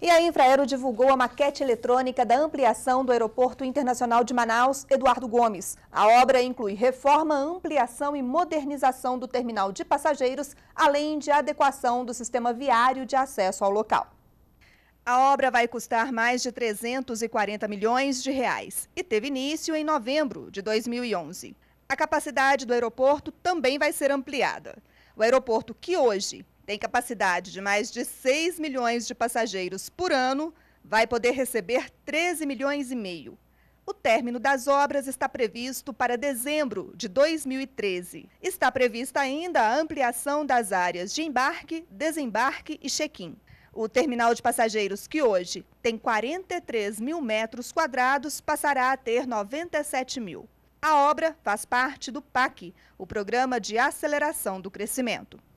E a Infraero divulgou a maquete eletrônica da ampliação do Aeroporto Internacional de Manaus, Eduardo Gomes. A obra inclui reforma, ampliação e modernização do terminal de passageiros, além de adequação do sistema viário de acesso ao local. A obra vai custar mais de 340 milhões de reais e teve início em novembro de 2011. A capacidade do aeroporto também vai ser ampliada. O aeroporto que hoje tem capacidade de mais de 6 milhões de passageiros por ano, vai poder receber 13 milhões e meio. O término das obras está previsto para dezembro de 2013. Está prevista ainda a ampliação das áreas de embarque, desembarque e check-in. O terminal de passageiros, que hoje tem 43 mil metros quadrados, passará a ter 97 mil. A obra faz parte do PAC, o Programa de Aceleração do Crescimento.